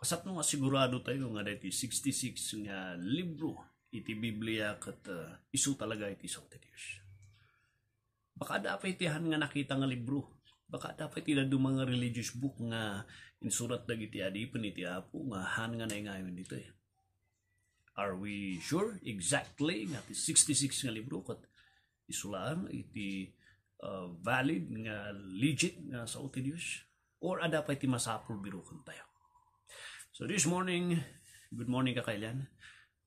Kasatno nga sigurado tayo nga dito 66 nga libro iti Biblia kat uh, isu talaga iti Santo Dios. Baka dapat itihan nga nakita nga libro. Baka dapat iti mga religious book nga insurat dagiti adipan iti apo nga han nga naingayon dito eh. Are we sure exactly nga iti 66 nga libro kat isulaan iti uh, valid nga legit nga sa Dios? Or ada pa iti masapul biro tayo? So this morning, good morning kakailan.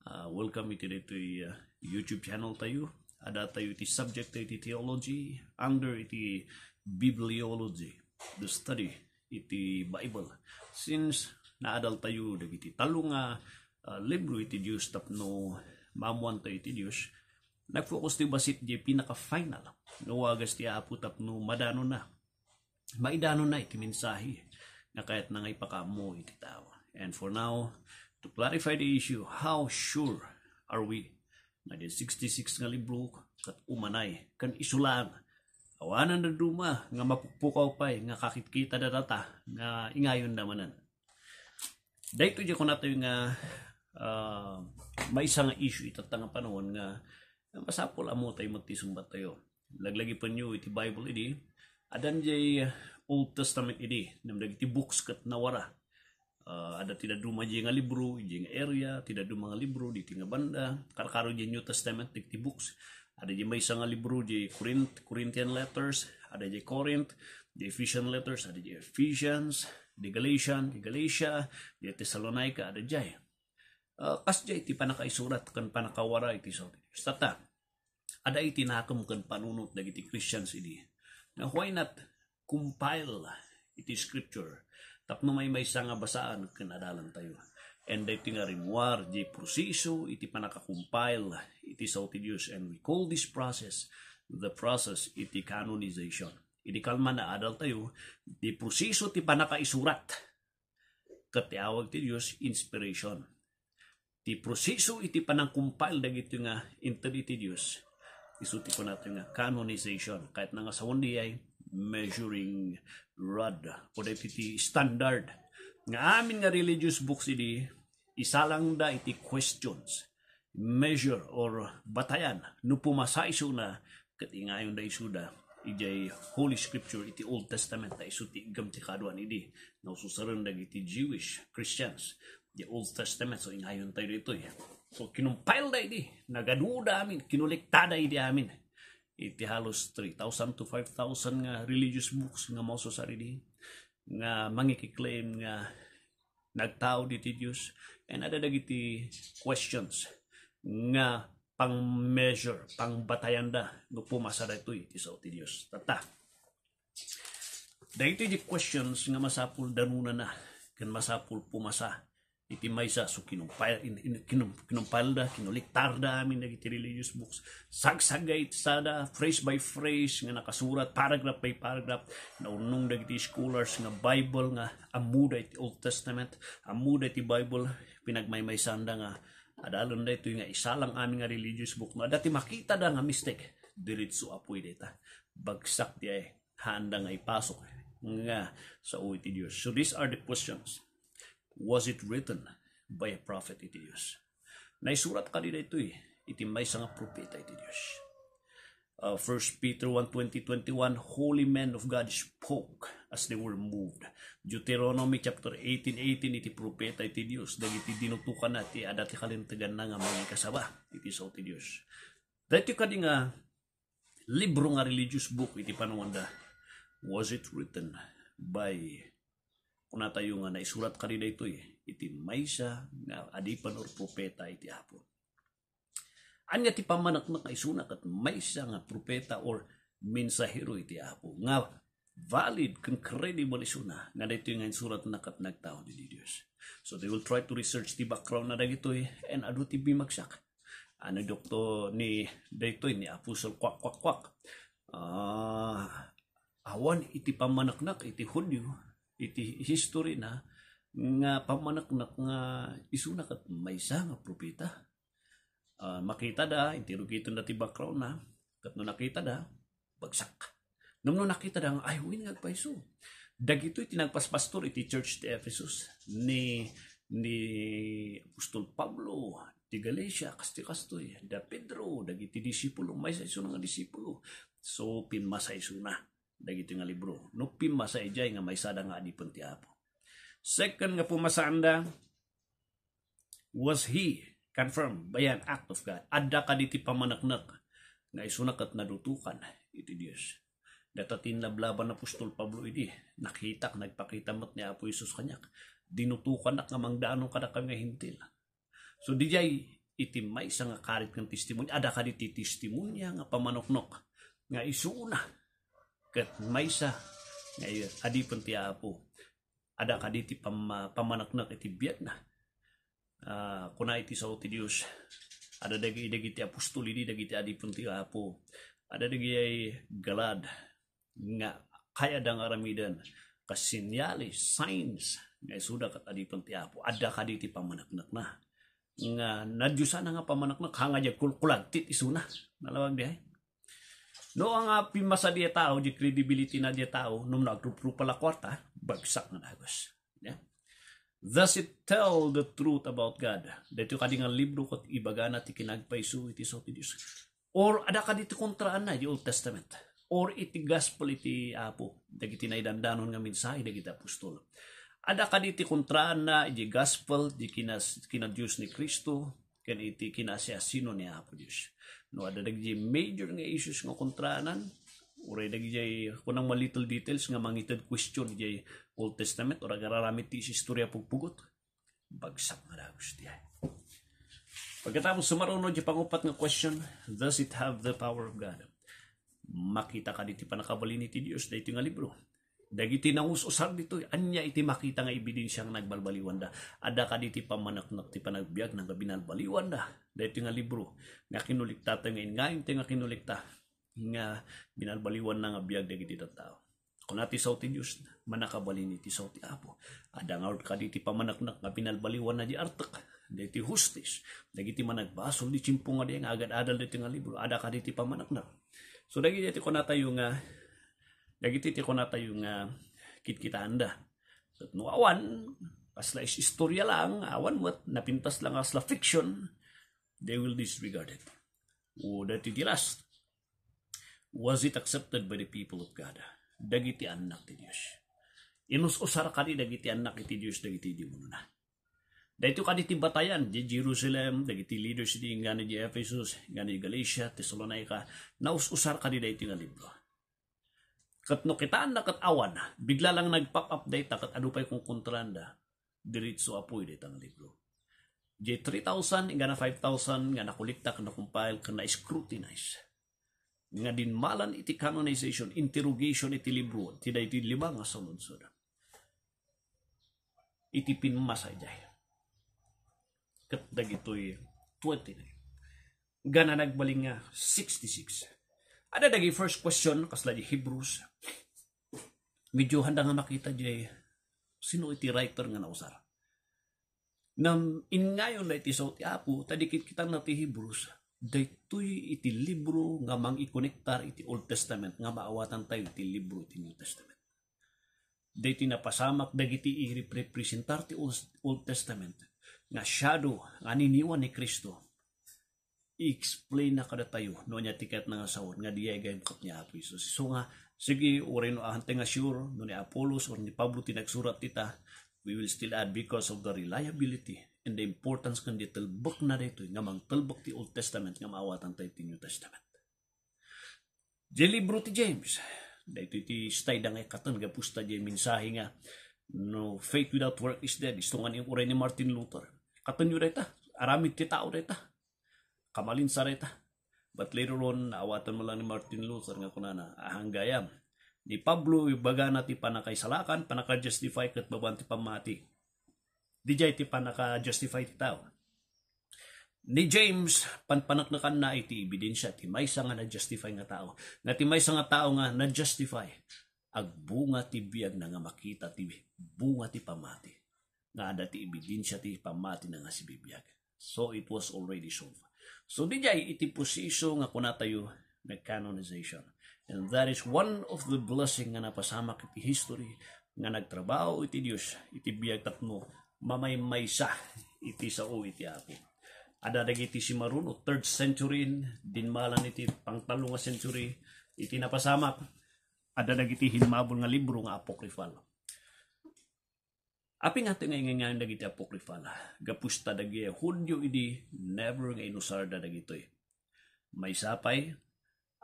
Uh, welcome iti dito uh, YouTube channel tayo. Ada tayo iti subject iti theology under iti bibliology, the study iti Bible. Since naadal tayo dagiti talunga nga uh, uh, libro iti Dios tapno mamuan tayo iti Dios, nagfocus ti basit di pinaka-final. No agas ti apo tapno madano na. Maidano na iti mensahe na kahit nangay pakamo iti tao. And for now, to clarify the issue, how sure are we na din 66 nga libro kat umanay kan isulang awanan na duma nga mapupukaw pay nga kakitkita na data nga ingayon namanan. Dahito di ko nato nga uh, may isa issue itatang nga panahon nga masapol amo tayo magtisumbat tayo. Laglagi pa nyo iti Bible idi adan jay Old Testament idi namdag iti books kat nawara Uh, ada tidak duma jeng libro jeng area tidak duma libro di tinggal banda karu jeng New Testament di, di books ada jeng isanga libro jeng Corinth Corinthian letters ada jeng Corinth di Ephesian letters ada jeng Ephesians di Galatian di Galatia di Thessalonica ada jaya uh, eh, kas jaya ti panakay surat kan panakawara iti stata ada iti nakem kan panunut dagiti Christians ini Nah, why not compile iti scripture tapno may may nga basaan kinadalan tayo. And iti nga rimuar di proseso iti panakakumpile iti sa Dios and we call this process the process iti canonization. Iti kalma na adal tayo di proseso ti panakaisurat katiawag ti Dios inspiration. Ti proseso iti panangkumpile dagiti nga interditi Dios isuti ko natin nga canonization kahit na nga sa undi ay measuring rod o iti standard nga amin nga religious books ini isa lang da iti questions measure or batayan no pumasa iso na kati nga da iso da ijay Holy Scripture iti Old Testament da iso ti igam ti kaduan idi na ususaran iti Jewish Christians the Old Testament so ingayon tayo dito eh. so kinumpile da idi nagaduda amin kinuliktada idi amin iti halos 3,000 to 5,000 nga religious books nga mao sa sarili nga mangikiklaim nga nagtao di ti Dios and ada dagiti questions nga pang measure pang batayanda nga pumasa daytoy iti sa ti Dios tata daytoy di questions nga masapul danuna na ken masapul pumasa iti maysa so kinumpalda, kinuliktarda amin iti religious books. Sagsagay sada, phrase by phrase, nga nakasurat, paragraph by paragraph, naunong dagiti scholars nga Bible nga amuda iti Old Testament, amuda iti Bible, pinagmaymay pinagmaymaysanda nga adalon da ito nga lang amin nga religious book nga dati makita da nga mistake diritsu apoy data bagsak di ay handa nga ipasok nga sa uwi ti Dios so these are the questions Was it written by a prophet iti Diyos? Naisurat kanina ito eh. Iti may nga propeta iti Diyos. Uh, 1 Peter 1.20.21 21 Holy men of God spoke as they were moved. Deuteronomy chapter 18.18, iti propeta iti Diyos. Dagiti dinutukan na ti adati kalintagan na nga mga kasaba. Iti sa iti Diyos. Dati ka nga libro nga religious book iti panawanda. Was it written by Una tayo nga naisurat ka rin ito eh. Iti maysa nga adipan or propeta iti hapon. Anya ti pamanak na kaisunak at maysa nga propeta or mensahero iti hapon. Nga valid, kung credible isuna. Nga dito yung surat na kat nagtao ni Diyos. So they will try to research ti background na dito eh. And adu ti bimagsak. Ano doktor ni dito eh, ni Apostol Kwak Kwak Kwak. Ah, awan iti pamanaknak iti Hudyo iti history na nga pamanaknak nga isunak at maysa nga propeta. Uh, makita da, interrogator na ti background na, kat no nakita da, bagsak. Nung no nakita da, ay huwin nga agpaiso. Dagito iti nagpaspastor iti church ti Ephesus ni ni Apostol Pablo, ti Galatia, kasti kastoy, eh, da Pedro, dagiti disipulo, maysa iso nga disipulo. So, pinmasay na dagiti nga libro. Nupim masayjay nga may nga adipon ti Apo. Second nga pumasaanda, was he confirmed bayan act of God. Adda ka diti pamanaknak nga isunak at nadutukan iti Dios. Datatin lablaban na apostol Pablo idi nakitak nagpakita mat ni Apo Jesus kanyak dinutukan nak nga mangdanon kada kami nga hintil. So di iti may nga karit ng testimonya adda ka diti testimonya nga pamanoknok nga isuna ket maysa ngayon ya, iya. adi pun apo ada kadi ti pam, pamanaknak iti biat na uh, ah, kuna iti sao ti Dios ada dagi dagi ti apostol di dagi ti adi pun apo ada dagi ay galad nga kaya aramidan kasinyali signs nga ya, suda kat adi pun apo ada kadi ti pamanaknak na nga nadyusan nga pamanaknak hanga jag kulkulag isuna nalawag di ay eh? No ang uh, pimasa dia tao, di credibility na dia tao, nung nagrupro pala kwarta, bagsak na nagos. Yeah? Thus it tell the truth about God. Dito ka nga libro kot ibagana ti kinagpaisu iti so ti Or ada ka dito kontraan na di Old Testament. Or iti gospel iti apo. Dagiti na idamdanon nga mensahe dagiti apostol. Ada ka dito kontraan na iti gospel di kinas, kina ni Kristo ken iti kinasya sino ni Apo Dios no ada dagiti major nga issues nga kontranan uray dagiti kunang mga little details nga mangited question di Old Testament ora gararamit ti istorya pugpugot bagsak nga dagos di Pagkatapos sumaruno di pangupat nga question, does it have the power of God? Makita ka diti panakabalin ni ti Dios dito nga libro Dagiti nangusosar dito, anya iti makita nga ebidensyang nagbalbaliwanda. Ada ka diti pamanaknak ti panagbiag nang ng da. Dito nga libro, nga kinulikta tayo ngayon, nga yung nga kinulikta, nga binalbaliwan na nga biag dagiti tao. Kung nati sa ti Diyos, manakabalin iti sa ti Apo. Ada nga ka diti pamanaknak nga binalbaliwan na di artak. Diti hustis, dagiti managbasol di chimpong nga di nga agad adal dito nga libro, ada ka diti pamanaknak. So dagiti ko na tayo nga Dagiti ti tayo nga ah, kitkitanda. handa. So, no kasla is istorya lang, awan wat, napintas lang kasla fiction, they will disregard it. O dati ti last, was it accepted by the people of God? Dagiti anak ti Diyos. Inususar ka ni dagiti anak ti Diyos, dagiti di mo na. Dahito ka ti batayan, di Jerusalem, dagiti leaders di nga ni Ephesus, nga ni Galatia, Thessalonica, naususar ka ni dahiti nga libro Kat nukitaan na kat awan, bigla lang nag-pop up data kat ano pa'y kung kontranda, diritso apoy data ng libro. J 3,000, nga na 5,000, nga nakulikta, ka na-compile, ka na-scrutinize. Nga din malan iti canonization, interrogation iti libro, ti iti lima nga sunod-sunod. Iti pinmasay jay. Kat dagito'y 29. Gana nagbaling nga 66. Ada lagi first question kasla di Hebrews. Medyo handa nga makita di sino iti writer nga nausar. Nam in ngayon na iti so ti Apo tadikit kita na ti Hebrews daytoy iti libro nga mang mangikonektar iti Old Testament nga maawatan tayo iti libro iti New Testament. Daytoy napasamak dagiti i-representar ti Old Testament nga shadow nga niniwan ni Kristo i-explain na kada tayo no nya tiket nga sahod nga diya gayud kat niya ato Isus. So nga sige uri no ahante nga sure no ni Apollos or ni Pablo tinagsurat kita, we will still add because of the reliability and the importance kan di talbok na dito nga mang talbok ti Old Testament nga maawatan tayo ti New Testament. Di libro ti James dito ti stay da nga katan nga pusta di mensahe nga no faith without work is dead. Isto nga ni uray ni Martin Luther. Katan yu reta, aramid ti tao reta kamalin sareta. But later on, naawatan mo lang ni Martin Luther nga kunana, ahang gayam. Ni Pablo, baga na ti panakaisalakan, panaka-justify kat baban ti pamati. Di jay ti panaka-justify ti tao. Ni James, panpanaknakan na iti ebidensya, ti may nga na-justify nga tao. Nga ti may nga tao nga na-justify. Agbunga ti biyag na nga makita ti bunga ti pamati. Nga ada ti ebidensya ti pamati na nga si bibiyag. So it was already solved. So di jay iti posiso nga kunatayo nga canonization. And that is one of the blessing nga napasama iti history nga nagtrabaho iti Dios iti biyag mamay maysa iti sao iti apo. Adadag iti si Maruno, 3rd century, din malan iti pangtalo nga century, iti napasamak. Adadag iti hinmabol nga libro nga apokrifal Aping ato nga nga nga dagiti apokrifala, gapusta dagi Hunyo idi never nga inusarda dagitoy. May sapay,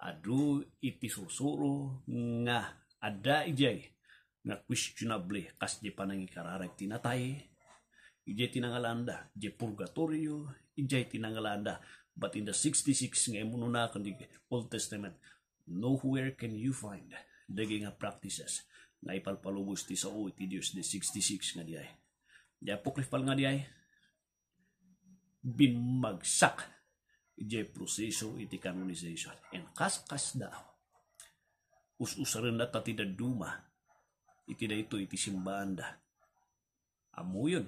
adu iti susuro nga ada ijay nga questionable kas di panang ikararag tinatay, ijay tinangalanda, ijay purgatorio, ijay tinangalanda. But in the 66 nga imununa kundi Old Testament, nowhere can you find daging nga practices nga ipalpalubos ti sao iti Dios de 66 nga diay. Di apokrifal nga diay bimagsak iti proseso iti canonization. And kas-kas daw us-usaran na ti daduma iti da ito iti simbahan da. Amo yun.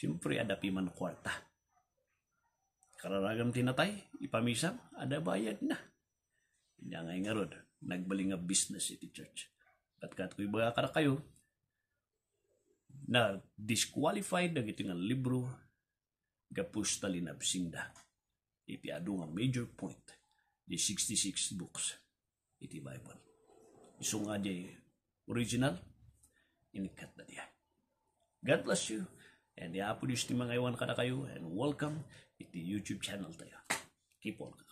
Siyempre, adapi man kwarta. Kararagam tinatay, ipamisam, ada bayad na. Hindi nga ngayon, nagbaling nga business iti church at ko'y mga kada kayo na disqualified na nga libro gapus talinabsinda. Ipiado nga major point di 66 books iti Bible. Iso nga di original, inikat na diya. God bless you. And the Apodist ni mga iwan kada kayo and welcome iti YouTube channel tayo. Keep on.